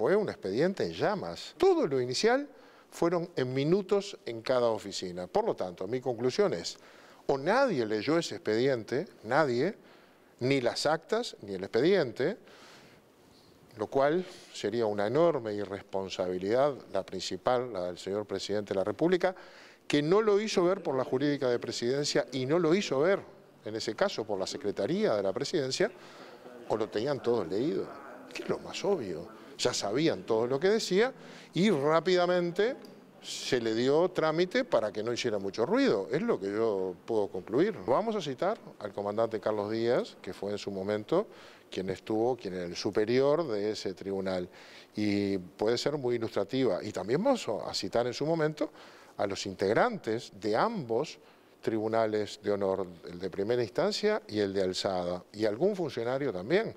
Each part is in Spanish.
Fue un expediente en llamas. Todo lo inicial fueron en minutos en cada oficina. Por lo tanto, mi conclusión es, o nadie leyó ese expediente, nadie, ni las actas, ni el expediente, lo cual sería una enorme irresponsabilidad, la principal, la del señor presidente de la República, que no lo hizo ver por la jurídica de presidencia y no lo hizo ver, en ese caso, por la Secretaría de la Presidencia, o lo tenían todos leído. ¿Qué es lo más obvio? ya sabían todo lo que decía y rápidamente se le dio trámite para que no hiciera mucho ruido, es lo que yo puedo concluir. Vamos a citar al comandante Carlos Díaz, que fue en su momento quien estuvo, quien era el superior de ese tribunal, y puede ser muy ilustrativa. Y también vamos a citar en su momento a los integrantes de ambos tribunales de honor, el de primera instancia y el de alzada, y algún funcionario también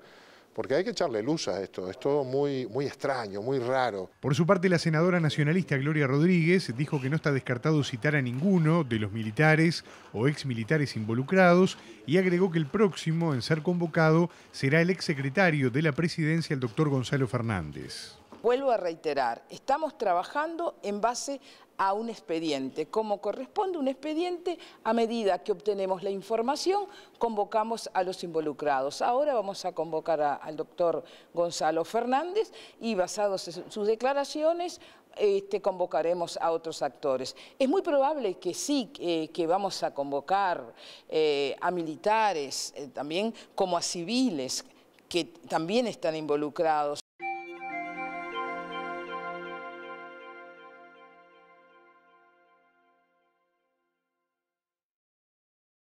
porque hay que echarle luz a esto, es todo muy, muy extraño, muy raro. Por su parte, la senadora nacionalista Gloria Rodríguez dijo que no está descartado citar a ninguno de los militares o exmilitares involucrados y agregó que el próximo en ser convocado será el exsecretario de la presidencia, el doctor Gonzalo Fernández vuelvo a reiterar, estamos trabajando en base a un expediente. Como corresponde un expediente, a medida que obtenemos la información, convocamos a los involucrados. Ahora vamos a convocar al doctor Gonzalo Fernández y basados en sus declaraciones, este, convocaremos a otros actores. Es muy probable que sí, eh, que vamos a convocar eh, a militares, eh, también como a civiles, que también están involucrados.